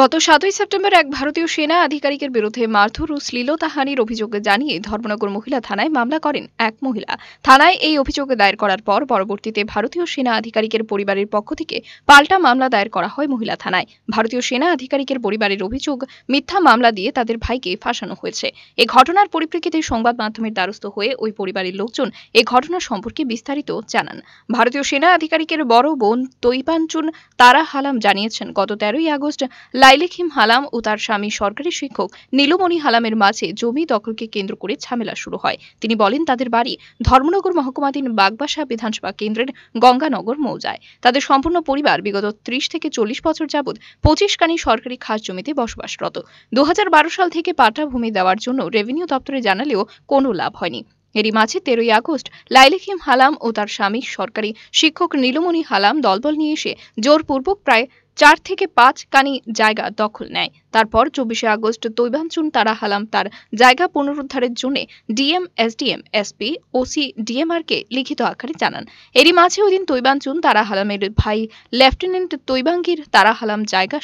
গত সাতই সেপ্টেম্বর এক ভারতীয় সেনা আধিকারিকের বিরুদ্ধে মারধর ও শ্লীলতাহানির অভিযোগ জানিয়ে ধর্মনগর মহিলা থানায় মামলা করেন এক মহিলা থানায় এই অভিযোগ দায়ের করার পর পরবর্তীতে ভারতীয় সেনা আধিকারিকের পরিবারের পক্ষ থেকে পাল্টা মামলা দায়ের করা হয় মহিলা থানায় ভারতীয় সেনা আধিকারিকের পরিবারের অভিযোগ মিথ্যা মামলা দিয়ে তাদের ভাইকে ফাঁসানো হয়েছে এ ঘটনার পরিপ্রেক্ষিতে সংবাদ মাধ্যমের দ্বারস্থ হয়ে ওই পরিবারের লোকজন এ ঘটনা সম্পর্কে বিস্তারিত জানান ভারতীয় সেনা আধিকারিকের বড় বোন তৈপাঞ্চুন তারা হালাম জানিয়েছেন গত তেরোই আগস্ট লাইলিখিম হালাম ও তার স্বামী সরকারি শিক্ষক নীলমণি হালামের মাঝে জমি দখলকে কেন্দ্র করে ঝামেলা শুরু হয় তিনি বলেন তাদের বাড়ি ধর্মনগর মহকুমাধীন বাগবাসা বিধানসভা কেন্দ্রের গঙ্গানগর মৌজায় তাদের সম্পূর্ণ পরিবার বিগত ত্রিশ থেকে চল্লিশ বছর যাবৎ পঁচিশ কানি সরকারি খাস জমিতে বসবাসরত দু সাল থেকে পাটা ভূমি দেওয়ার জন্য রেভিনিউ দপ্তরে জানালেও কোনো লাভ হয়নি এরই মাঝে তেরোই আগস্ট লাইলিখিম হালাম ও তার স্বামী সরকারি শিক্ষক নীলমণি হালাম দলবল নিয়ে এসে জোরপূর্বক প্রায় চার থেকে পাঁচ কানি জায়গা দখল নেয় তারপর চব্বিশে আগস্ট তৈবাঞ্চুন তারা হালাম তার জায়গা পুনরুদ্ধারের জন্য ডিএম এসডিএম এসপি ওসি ডিএমআরকে লিখিত আকারে জানান এরই মাঝে দিন তৈবাঞ্চুন তারা হালামের ভাই লেফটেন্যান্ট তৈবাঙ্গীর তারা হালাম জায়গা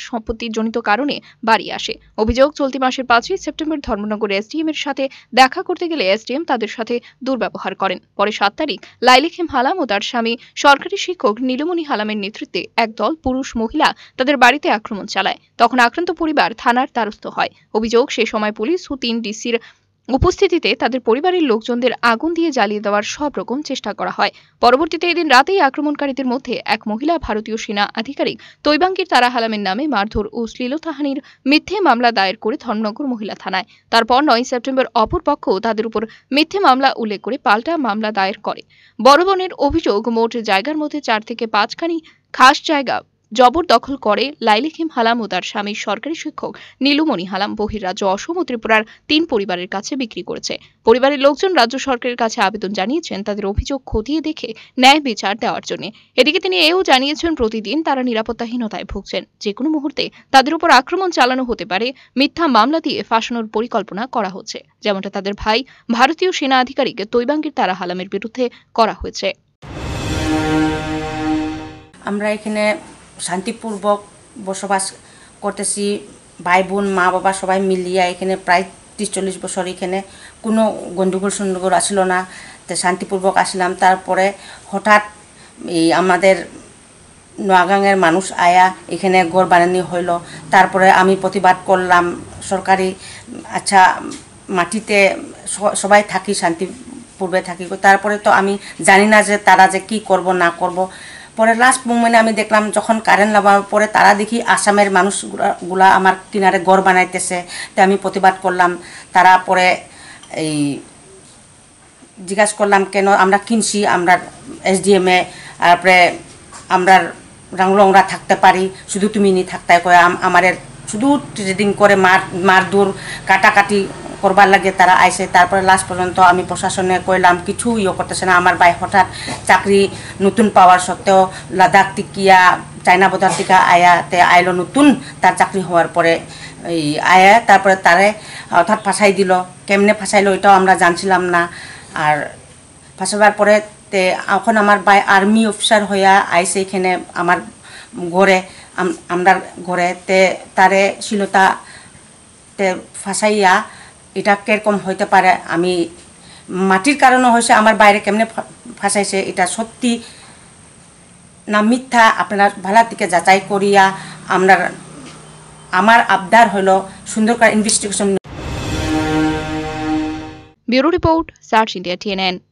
জনিত কারণে বাড়ি আসে অভিযোগ চলতি মাসের পাঁচই সেপ্টেম্বর ধর্মনগর এসডিএম এর সাথে দেখা করতে গেলে এসডিএম তাদের সাথে দুর্ব্যবহার করেন পরে সাত তারিখ লাইলিখিম হালাম ও তার স্বামী সরকারি শিক্ষক নীলমণি হালামের নেতৃত্বে একদল পুরুষ মহিলা তাদের বাড়িতে আক্রমণ চালায় তখন আক্রান্ত পরিবার থানার দ্বারস্থ হয় অভিযোগ সে সময় পুলিশ ও তিন ডিসির উপস্থিতিতে তাদের পরিবারের লোকজনদের আগুন দিয়ে জ্বালিয়ে দেওয়ার সব রকম চেষ্টা করা হয় পরবর্তীতে এদিন রাতেই আক্রমণকারীদের মধ্যে এক মহিলা ভারতীয় সেনা আধিকারিক তৈবাঙ্গীর তারা হালামের নামে মারধর ও শ্লীলতাহানির মিথ্যে মামলা দায়ের করে ধর্মনগর মহিলা থানায় তারপর নয় সেপ্টেম্বর অপর পক্ষ তাদের উপর মিথ্যে মামলা উল্লেখ করে পাল্টা মামলা দায়ের করে বড়বনের অভিযোগ মোট জায়গার মধ্যে চার থেকে পাঁচখানি খাস জায়গা জবরদখল করে লাইলিখিম হালাম ও তার স্বামীর সরকারি শিক্ষক নীলুমণি হালাম বহির্রাজ্য অসম ও ত্রিপুরার তিন পরিবারের কাছে বিক্রি করেছে পরিবারের লোকজন রাজ্য সরকারের কাছে আবেদন জানিয়েছেন তাদের অভিযোগ খতিয়ে দেখে ন্যায় বিচার দেওয়ার জন্য এদিকে তিনি এও জানিয়েছেন প্রতিদিন তারা নিরাপত্তাহীনতায় ভুগছেন যে কোনো মুহূর্তে তাদের উপর আক্রমণ চালানো হতে পারে মিথ্যা মামলা দিয়ে ফাঁসানোর পরিকল্পনা করা হচ্ছে যেমনটা তাদের ভাই ভারতীয় সেনা আধিকারিক তৈবাঙ্গির তারা হালামের বিরুদ্ধে করা হয়েছে আমরা এখানে শান্তিপূর্বক বসবাস করতেছি ভাই বোন মা বাবা সবাই মিলিয়ে এখানে প্রায় তিরিশ চল্লিশ বছর এখানে কোনো গণ্ডগোল সন্ডগোল আসলো না তো শান্তিপূর্বক আসলাম তারপরে হঠাৎ এই আমাদের নোয়াগাঙের মানুষ আয়া এখানে ঘর বানানি হইল তারপরে আমি প্রতিবাদ করলাম সরকারি আচ্ছা মাটিতে সবাই থাকি শান্তিপূর্বে থাকি তারপরে তো আমি জানি না যে তারা যে কি করব না করব পরে লাস্ট মুমেন্টে আমি দেখলাম যখন কারেন্ট লাগার পরে তারা দেখি আসামের মানুষগুলা আমার কিনারে গড় বানাইতেছে তো আমি প্রতিবাদ করলাম তারা পরে এই জিজ্ঞাসা করলাম কেন আমরা কিনছি আমরা এসডিএমে তারপরে আমরা রাংলংরা থাকতে পারি শুধু তুমি নি থাকতে কয় আমাদের শুধু ট্রেডিং করে মার দূর কাটাকাটি করবার লাগে তারা আইসে তারপরে লাস্ট পর্যন্ত আমি প্রশাসনে কইলাম কিছু ইয়ে করতেছে না আমার ভাই হঠাৎ চাকরি নতুন পাওয়ার সত্ত্বেও লাদাখ টিকিয়া চায়না বোধার টিকা আয়াতে আইলো নতুন তার চাকরি হওয়ার পরে এই আয়া তারপরে তারে হঠাৎ ফাঁসাই দিল কেমনে ফাঁসাইলো এটাও আমরা জানছিলাম না আর ফাঁসাবার পরে তে এখন আমার ভাই আর্মি অফিসার হইয়া আইসে এখানে আমার ঘরে আমরা ঘরে তে তারে শিলতা তে ফাঁসাইয়া এটা কেরকম হইতে পারে আমি মাটির কারণে হয়েছে আমার বাইরে কেমনে ফাঁসাইছে এটা সত্যি না মিথ্যা আপনার ভালার দিকে যাচাই করিয়া আমরা আমার আবদার হলো সুন্দর করে investigation bureau report search India TNN